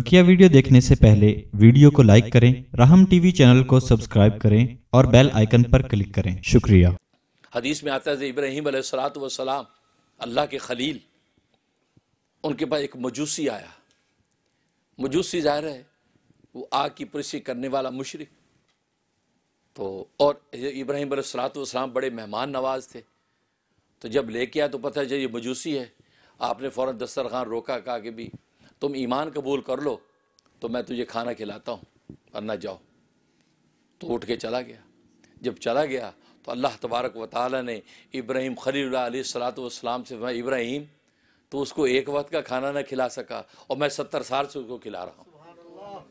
बकिया वीडियो देखने से पहले वीडियो को लाइक करें राहम टीवी चैनल को सब्सक्राइब करें और बेल आइकन पर क्लिक करें शुक्रिया हदीस में आता है इब्राहिम सलाम अल्लाह के खलील उनके पास एक मजूसी आया मजूसी जाहिर है वो आग की पुरसी करने वाला मुशरक तो और इब्राहिम सलाम बड़े मेहमान नवाज थे तो जब लेके आया तो पता चल ये मजूसी है आपने फ़ौर दस्तरखान रोका कहा कि भी तुम ईमान कबूल कर लो तो मैं तुझे खाना खिलाता हूँ वरना जाओ तो उठ के चला गया जब चला गया तो अल्लाह तबारक व ताली ने इब्राहिम खलील से मैं इब्राहिम तो उसको एक वक्त का खाना ना खिला सका और मैं सत्तर साल से उसको खिला रहा हूँ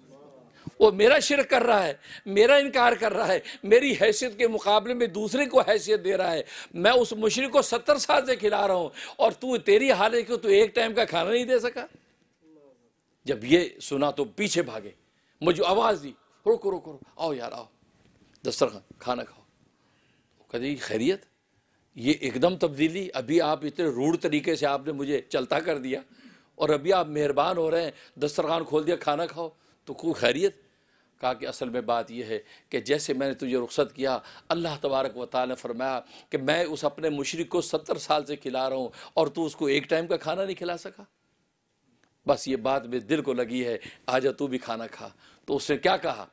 वो मेरा शिरक कर रहा है मेरा इनकार कर रहा है मेरी हैसियत के मुकाबले में दूसरे को हैसियत दे रहा है मैं उस मुशरक को सत्तर साल से खिला रहा हूँ और तू तेरी हालत को तू एक टाइम का खाना नहीं दे सका जब ये सुना तो पीछे भागे मुझे आवाज़ दी रोको रोको रोको आओ यार आओ दस्तरखान खाना खाओ तो कहते खैरियत ये एकदम तब्दीली अभी आप इतने रूढ़ तरीके से आपने मुझे चलता कर दिया और अभी आप मेहरबान हो रहे हैं दस्तरखान खोल दिया खाना खाओ तो खूब खैरियत कहा कि असल में बात यह है कि जैसे मैंने तुझे रुख्सत किया अल्लाह तबारक व ताल ने फरमाया कि मैं उस अपने मुशरक को सत्तर साल से खिला रहा हूँ और तू उसको एक टाइम का खाना नहीं खिला सका बस ये बात मेरे दिल को लगी है आजा तू भी खाना खा तो उसने क्या कहा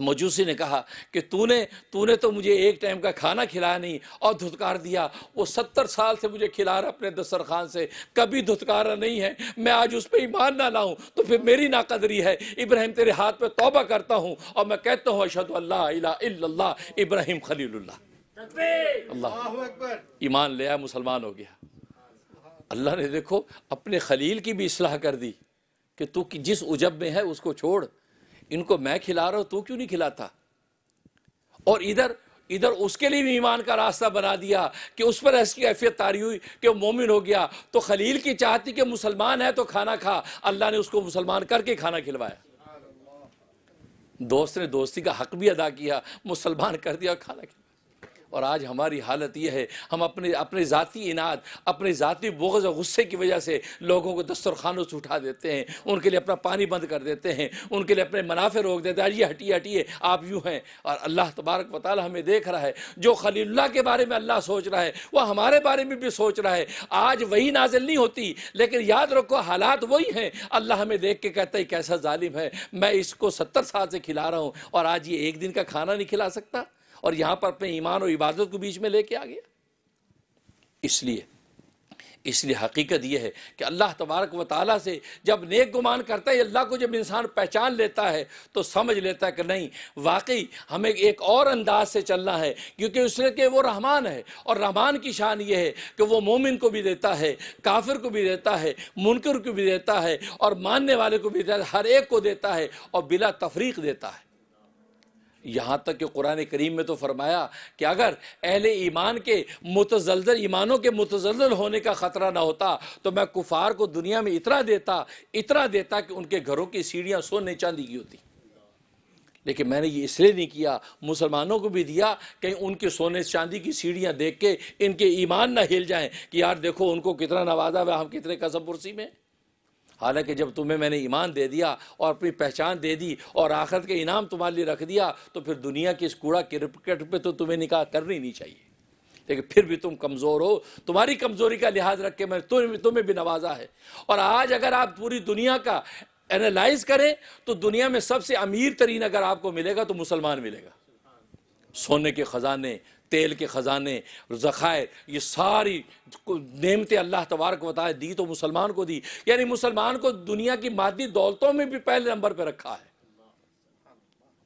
मजूसी ने कहा कि तूने तूने तो मुझे एक टाइम का खाना खिलाया नहीं और धुतकार दिया वो सत्तर साल से मुझे खिला रहा अपने दस्तरखान से कभी धुतकारा नहीं है मैं आज उस पर ईमान ना लाऊं तो फिर मेरी नाकदरी है इब्राहिम तेरे हाथ पे तौबा करता हूं और मैं कहता हूं अशद अल्लाह इब्राहिम खलील्ला ईमान ले आया मुसलमान हो गया अल्लाह ने देखो अपने खलील की भी इसलाह कर दी कि तू जिस उजब में है उसको छोड़ इनको मैं खिला रहा हूं तू क्यों नहीं खिलाता और इधर इधर उसके लिए भी ईमान का रास्ता बना दिया कि उस पर ऐसी कैफियत तारी हुई कि वो मोमिन हो गया तो खलील की चाहती कि मुसलमान है तो खाना खा अल्लाह ने उसको मुसलमान करके खाना खिलवाया दोस्त ने दोस्ती का हक भी अदा किया मुसलमान कर दिया और खाना खिला और आज हमारी हालत यह है हम अपने अपने ज़ाती इनाद अपने ज़ाती बोगज़ और गुस्से की वजह से लोगों को दस्तरखानों से उठा देते हैं उनके लिए अपना पानी बंद कर देते हैं उनके लिए अपने मुनाफे रोक देते हैं आज ये हटिए हटिए आप यूँ हैं और अल्लाह तबारक वाली हमें देख रहा है जो खलील्ला के बारे में अल्लाह सोच रहा है वह हमारे बारे में भी सोच रहा है आज वही नाजिल नहीं होती लेकिन याद रखो हालात वही हैं अल्लाह हमें देख के कहता है कैसा ालिम है मैं इसको सत्तर साल से खिला रहा हूँ और आज ये एक दिन का खाना नहीं खिला सकता और यहाँ पर अपने ईमान और इबादत को बीच में लेके आ गया इसलिए इसलिए हकीकत यह है कि अल्लाह तबारक व ताली से जब नेक गुमान करता है अल्लाह को जब इंसान पहचान लेता है तो समझ लेता है कि नहीं वाकई हमें एक और अंदाज से चलना है क्योंकि उसने के वो रहमान है और रहमान की शान ये है कि वो मोमिन को भी देता है काफिर को भी देता है मुनकर को भी देता है और मानने वाले को भी देता है हर एक को देता है और बिला तफरीक देता है यहाँ तक कि कुरान करीम में तो फरमाया कि अगर अहल ईमान के मुतजलजल ईमानों के मुतजलजल होने का ख़तरा ना होता तो मैं कुफार को दुनिया में इतना देता इतना देता कि उनके घरों की सीढ़ियाँ सोने चांदी की होती लेकिन मैंने ये इसलिए नहीं किया मुसलमानों को भी दिया कहीं उनके सोने चांदी की सीढ़ियाँ देख के इनके ईमान ना हिल जाएँ कि यार देखो उनको कितना नवाजा हुआ हम कितने कसम पुरसी में हालांकि जब तुम्हें मैंने ईमान दे दिया और अपनी पहचान दे दी और आखिरत के इनाम तुम्हारे लिए रख दिया तो फिर दुनिया की इस कूड़ा क्रिकेट पे तो तुम्हें निकाह करनी नहीं चाहिए लेकिन फिर भी तुम कमज़ोर हो तुम्हारी कमज़ोरी का लिहाज रख के मैंने तुम्हें तुम्हें भी नवाजा है और आज अगर आप पूरी दुनिया का एनालाइज करें तो दुनिया में सबसे अमीर तरीन अगर आपको मिलेगा तो मुसलमान मिलेगा सोने के ख़जाने तेल के ख़जाने ज़ख़ायर ये सारी नेमतें अल्लाह तबारक बताए दी तो मुसलमान को दी यानी मुसलमान को दुनिया की मादी दौलतों में भी पहले नंबर पर रखा है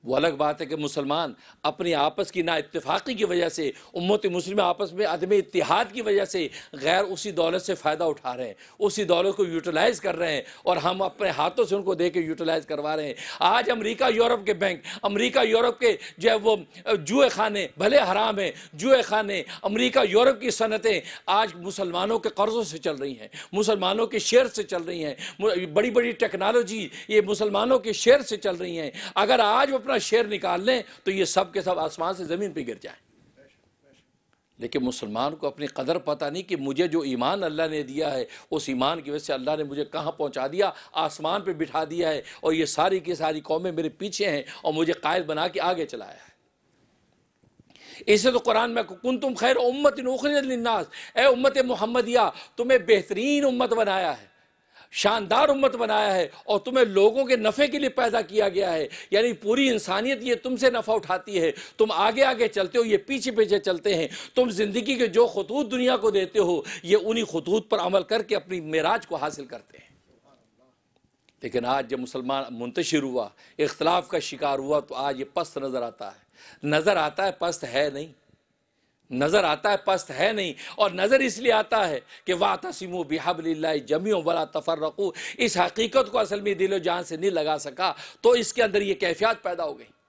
वो अलग बात है कि मुसलमान अपने आपस की ना इतफाक़ी की वजह से उम्मत मुस्लिम आपस में अदम इतिहाद की वजह से गैर उसी दौलत से फ़ायदा उठा रहे हैं उसी दौलत को यूटिलाइज़ कर रहे हैं और हम अपने हाथों से उनको दे के यूटिलाइज़ करवा रहे हैं आज अमरीका यूरोप के बैंक अमरीका यूरोप के जो है वो जुए खाने भले हराम हैं जुए खाने अमरीका यूरोप की सनतें आज मुसलमानों के कर्ज़ों से चल रही हैं मुसलमानों के शेयर से चल रही हैं बड़ी बड़ी टेक्नोलॉजी ये मुसलमानों के शेयर से चल रही हैं अगर आज अपना शेर निकाल लें तो ये सब के सब आसमान से ज़मीन पर गिर जाए लेकिन मुसलमान को अपनी कदर पता नहीं कि मुझे जो ईमान अल्लाह ने दिया है उस ईमान की वजह से अल्लाह ने मुझे कहाँ पहुँचा दिया आसमान पर बिठा दिया है और ये सारी की सारी कौमें मेरे पीछे हैं और मुझे कायद बना के आगे चलाया है इसे तो कुरान में कुन तुम खैर उम्मत नौखरीनास ए उम्मत मोहम्मदिया तुम्हें बेहतरीन उम्मत बनाया है शानदार उम्मत बनाया है और तुम्हें लोगों के नफ़े के लिए पैदा किया गया है यानी पूरी इंसानियत ये तुमसे नफ़ा उठाती है तुम आगे आगे चलते हो ये पीछे पीछे चलते हैं तुम ज़िंदगी के जो खतूत दुनिया को देते हो ये उन्हीं खतूत पर अमल करके अपनी मराज को हासिल करते हैं लेकिन आज जब मुसलमान मुंतशिर हुआ इख्तलाफ का शिकार हुआ तो आज ये पस्त नज़र आता है नज़र आता है पस्त है नहीं नज़र आता है पस्त है नहीं और नज़र इसलिए आता है कि वाह तसीम बिहबल्ला जमी वाला तफर इस हकीकत को असल में दिलो जान से नहीं लगा सका तो इसके अंदर ये कैफ़ियात पैदा हो गई